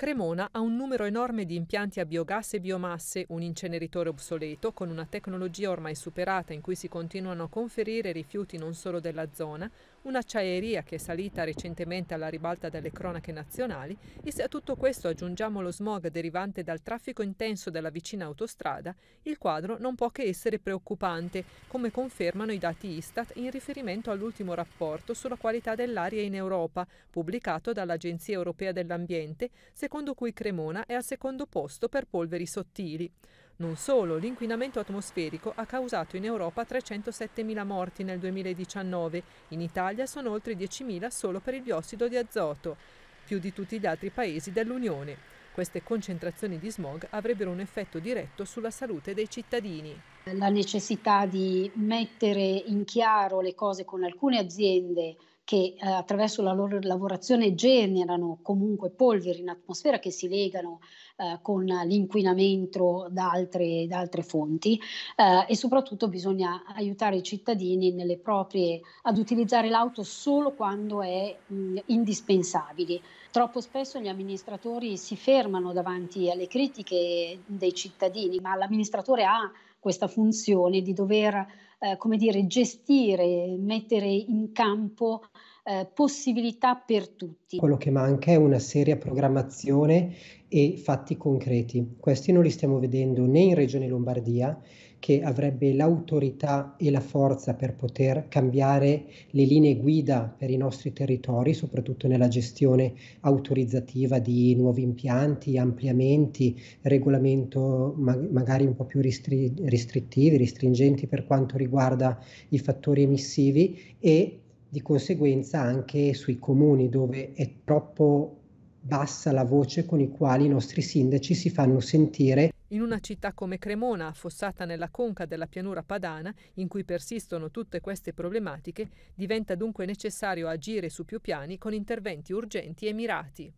Cremona ha un numero enorme di impianti a biogas e biomasse, un inceneritore obsoleto con una tecnologia ormai superata in cui si continuano a conferire rifiuti non solo della zona, un'acciaieria che è salita recentemente alla ribalta delle cronache nazionali e se a tutto questo aggiungiamo lo smog derivante dal traffico intenso della vicina autostrada, il quadro non può che essere preoccupante, come confermano i dati Istat in riferimento all'ultimo rapporto sulla qualità dell'aria in Europa, pubblicato dall'Agenzia Europea dell'Ambiente, secondo cui Cremona è al secondo posto per polveri sottili. Non solo, l'inquinamento atmosferico ha causato in Europa 307.000 morti nel 2019, in Italia sono oltre 10.000 solo per il biossido di azoto, più di tutti gli altri paesi dell'Unione. Queste concentrazioni di smog avrebbero un effetto diretto sulla salute dei cittadini. La necessità di mettere in chiaro le cose con alcune aziende che eh, attraverso la loro lavorazione generano comunque polveri in atmosfera che si legano eh, con l'inquinamento da altre, da altre fonti eh, e soprattutto bisogna aiutare i cittadini proprie, ad utilizzare l'auto solo quando è mh, mm, indispensabile. Troppo spesso gli amministratori si fermano davanti alle critiche dei cittadini, ma l'amministratore ha questa funzione di dover eh, come dire, gestire, mettere in campo eh, possibilità per tutti. Quello che manca è una seria programmazione e fatti concreti. Questi non li stiamo vedendo né in Regione Lombardia, che avrebbe l'autorità e la forza per poter cambiare le linee guida per i nostri territori, soprattutto nella gestione autorizzativa di nuovi impianti, ampliamenti, regolamento mag- magari un po' più ristri- restrittivi, restringenti per quanto riguarda i fattori emissivi e di conseguenza anche sui comuni dove è troppo bassa la voce con i quali i nostri sindaci si fanno sentire. In una città come Cremona, affossata nella conca della pianura padana, in cui persistono tutte queste problematiche, diventa dunque necessario agire su più piani con interventi urgenti e mirati.